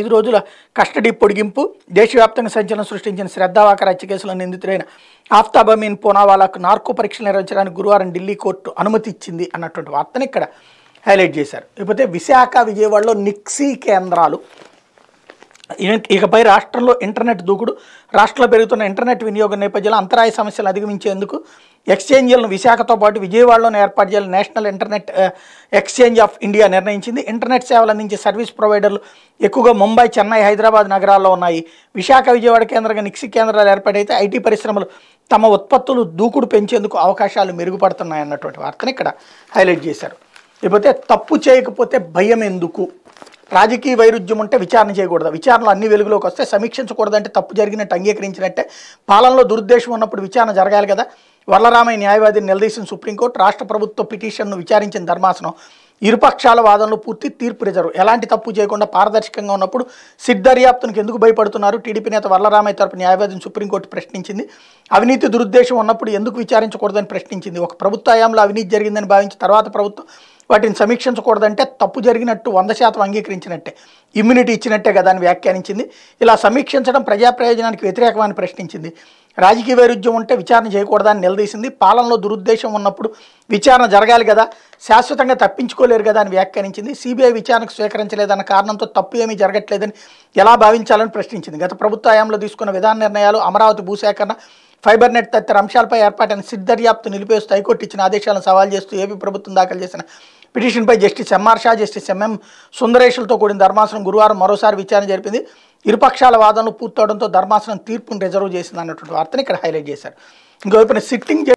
ఐదు రోజుల కస్టడీ పొడిగింపు దేశవ్యాప్తంగా సంచలనం సృష్టించిన శ్రద్ధావాకర్ హత్య కేసులో నిందితుడైన ఆఫ్తాబ్ అమీన్ పూనావాలాకు నార్కో పరీక్షలు నిర్వహించడానికి గురువారం ఢిల్లీ కోర్టు అనుమతి ఇచ్చింది అన్నటువంటి వార్తను ఇక్కడ హైలైట్ చేశారు ఇకపోతే విశాఖ విజయవాడలో నిక్సీ కేంద్రాలు ఇకపై రాష్ట్రంలో ఇంటర్నెట్ దూకుడు రాష్ట్రంలో పెరుగుతున్న ఇంటర్నెట్ వినియోగం నేపథ్యంలో అంతరాయ సమస్యలు అధిగమించేందుకు ఎక్స్చేంజీలను విశాఖతో పాటు విజయవాడలోనే ఏర్పాటు చేయాలని national internet exchange of India నిర్ణయించింది ఇంటర్నెట్ సేవలు అందించే సర్వీస్ ప్రొవైడర్లు ఎక్కువగా ముంబై చెన్నై హైదరాబాద్ నగరాల్లో ఉన్నాయి విశాఖ విజయవాడ కేంద్రంగా నిక్సి కేంద్రాలు ఏర్పాటైతే ఐటీ పరిశ్రమలు తమ ఉత్పత్తులు దూకుడు పెంచేందుకు అవకాశాలు మెరుగుపడుతున్నాయన్నటువంటి వార్తను ఇక్కడ హైలైట్ చేశారు లేకపోతే తప్పు చేయకపోతే భయం ఎందుకు రాజకీయ వైరుధ్యం ఉంటే విచారణ చేయకూడదు విచారణలు అన్ని వెలుగులోకి వస్తే సమీక్షించకూడదంటే తప్పు జరిగినట్టు అంగీకరించినట్టే పాలనలో దురుద్దేశం ఉన్నప్పుడు విచారణ జరగాలి కదా వల్లరామయ్య న్యాయవాదిని నిలదీసిన సుప్రీంకోర్టు రాష్ట్ర ప్రభుత్వ పిటిషన్ను విచారించిన ధర్మాసనం ఇరుపక్షాల వాదనలు పూర్తి తీర్పు రిజర్వ్ ఎలాంటి తప్పు చేయకుండా పారదర్శకంగా ఉన్నప్పుడు సిట్ దర్యాప్తునికి ఎందుకు భయపడుతున్నారు టీడీపీ నేత వల్లరామయ్య తరపు న్యాయవాదిని సుప్రీంకోర్టు ప్రశ్నించింది అవినీతి దురుద్దేశం ఉన్నప్పుడు ఎందుకు విచారించకూడదని ప్రశ్నించింది ఒక ప్రభుత్వ హయాంలో అవినీతి జరిగిందని భావించి తర్వాత ప్రభుత్వం వాటిని సమీక్షించకూడదంటే తప్పు జరిగినట్టు వంద శాతం అంగీకరించినట్టే ఇమ్యూనిటీ ఇచ్చినట్టే కదా అని వ్యాఖ్యానించింది ఇలా సమీక్షించడం ప్రజా ప్రయోజనానికి వ్యతిరేకమని ప్రశ్నించింది రాజకీయ వైరుధ్యం ఉంటే విచారణ చేయకూడదని నిలదీసింది పాలనలో దురుద్దేశం ఉన్నప్పుడు విచారణ జరగాలి కదా శాశ్వతంగా తప్పించుకోలేరు కదా అని వ్యాఖ్యానించింది సిబిఐ విచారణకు స్వీకరించలేదన్న కారణంతో తప్పు ఏమీ జరగట్లేదని ఎలా భావించాలని ప్రశ్నించింది గత ప్రభుత్వ హయాంలో తీసుకున్న విధాన నిర్ణయాలు అమరావతి భూసేకరణ ఫైబర్ నెట్ తదితర అంశాలపై ఏర్పాటైన సిట్ దర్యాప్తు నిలిపేస్తూ హైకోర్టు ఇచ్చిన ఆదేశాలను సవాల్ చేస్తూ ఏపీ ప్రభుత్వం దాఖలు చేసిన పిటిషన్పై justice M R Shah justice M M సుందరేషులతో కూడిన ధర్మాసనం గురువారం మరోసారి విచారణ జరిపింది ఇరుపక్షాల వాదనలు పూర్తవడంతో ధర్మాసనం తీర్పును రిజర్వ్ చేసింది అన్నటువంటి వార్తను ఇక్కడ హైలైట్ చేశారు ఇంకోవైపున సిట్టింగ్